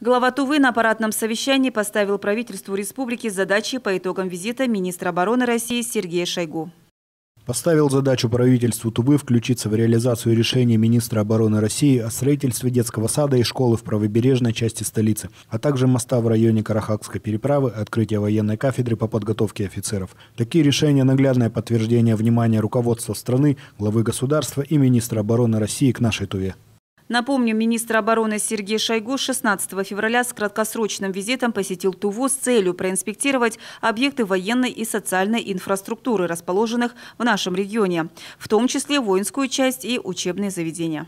Глава Тувы на аппаратном совещании поставил правительству республики задачи по итогам визита министра обороны России Сергея Шойгу. Поставил задачу правительству Тувы включиться в реализацию решения министра обороны России о строительстве детского сада и школы в правобережной части столицы, а также моста в районе Карахакской переправы, открытие военной кафедры по подготовке офицеров. Такие решения – наглядное подтверждение внимания руководства страны, главы государства и министра обороны России к нашей Туве. Напомню, министр обороны Сергей Шойгу 16 февраля с краткосрочным визитом посетил Туву с целью проинспектировать объекты военной и социальной инфраструктуры, расположенных в нашем регионе, в том числе воинскую часть и учебные заведения.